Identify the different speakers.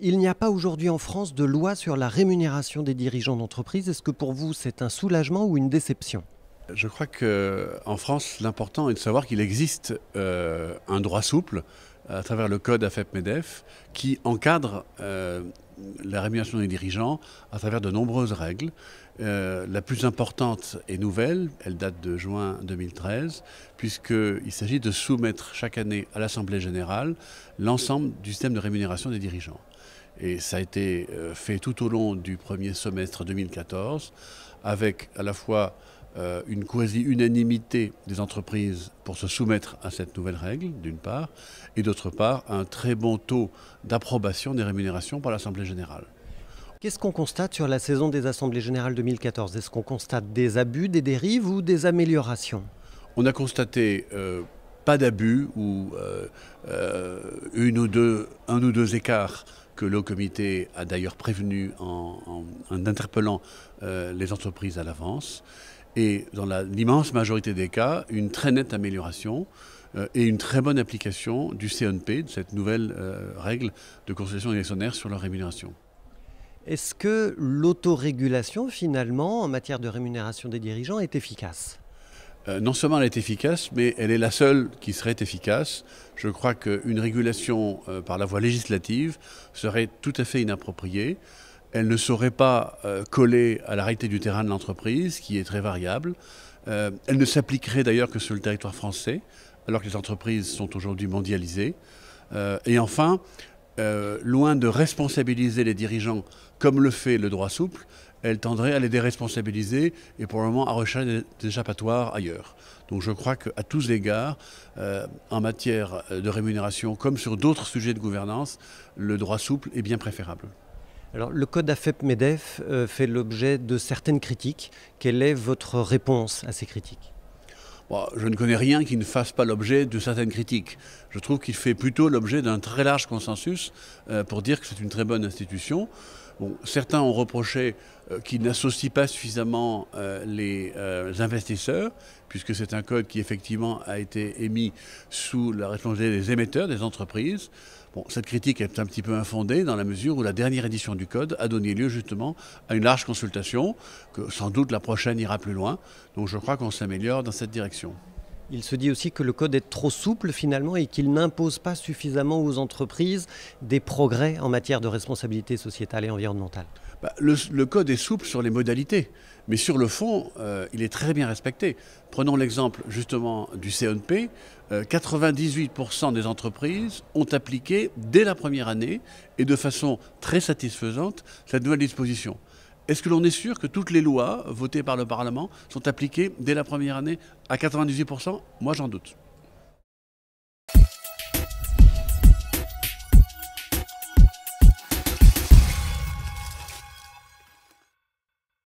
Speaker 1: il n'y a pas aujourd'hui en France de loi sur la rémunération des dirigeants d'entreprise. Est-ce que pour vous, c'est un soulagement ou une déception
Speaker 2: je crois qu'en France, l'important est de savoir qu'il existe euh, un droit souple à travers le code AFEP-MEDEF qui encadre euh, la rémunération des dirigeants à travers de nombreuses règles. Euh, la plus importante et nouvelle, elle date de juin 2013, puisqu'il s'agit de soumettre chaque année à l'Assemblée générale l'ensemble du système de rémunération des dirigeants. Et ça a été euh, fait tout au long du premier semestre 2014, avec à la fois euh, une quasi-unanimité des entreprises pour se soumettre à cette nouvelle règle, d'une part, et d'autre part, un très bon taux d'approbation des rémunérations par l'Assemblée générale.
Speaker 1: Qu'est-ce qu'on constate sur la saison des Assemblées générales 2014 Est-ce qu'on constate
Speaker 2: des abus, des dérives ou des améliorations On a constaté euh, pas d'abus ou euh, une ou deux, un ou deux écarts que le comité a d'ailleurs prévenu en, en interpellant les entreprises à l'avance et dans l'immense majorité des cas, une très nette amélioration euh, et une très bonne application du CNP, de cette nouvelle euh, règle de consultation des actionnaires sur leur rémunération.
Speaker 1: Est-ce que l'autorégulation, finalement, en matière de rémunération
Speaker 2: des dirigeants, est efficace euh, non seulement elle est efficace, mais elle est la seule qui serait efficace. Je crois qu'une régulation par la voie législative serait tout à fait inappropriée elle ne saurait pas euh, coller à la réalité du terrain de l'entreprise, qui est très variable. Euh, elle ne s'appliquerait d'ailleurs que sur le territoire français, alors que les entreprises sont aujourd'hui mondialisées. Euh, et enfin, loin de responsabiliser les dirigeants comme le fait le droit souple, elle tendrait à les déresponsabiliser et probablement à rechercher des échappatoires ailleurs. Donc je crois qu'à tous égards, en matière de rémunération comme sur d'autres sujets de gouvernance, le droit souple est bien préférable.
Speaker 1: Alors, le code AFEP-MEDEF euh, fait l'objet de certaines critiques. Quelle est votre réponse à ces critiques
Speaker 2: je ne connais rien qui ne fasse pas l'objet de certaines critiques. Je trouve qu'il fait plutôt l'objet d'un très large consensus euh, pour dire que c'est une très bonne institution certains ont reproché euh, qu'il n'associe pas suffisamment euh, les, euh, investisseurs, puisque c'est un code qui effectivement a été émis sous la responsabilité des émetteurs, des entreprises. Bon, cette critique est un petit peu infondée dans la mesure où la dernière édition du code a donné lieu justement à une large consultation, que sans doute la prochaine ira plus loin. Donc je crois qu'on s'améliore dans cette direction. Il se dit aussi que le code est trop
Speaker 1: souple finalement et qu'il n'impose pas suffisamment aux entreprises des progrès en matière de
Speaker 2: responsabilité sociétale et environnementale. Bah, le, code est souple sur les modalités, mais sur le fond, euh, il est très bien respecté. Prenons l'exemple justement du CNP. 98% euh, des entreprises ont appliqué dès la première année et de façon très satisfaisante cette nouvelle disposition. Est-ce que l'on est sûr que toutes les lois votées par le Parlement sont appliquées dès la première année à 98% Moi, j'en doute.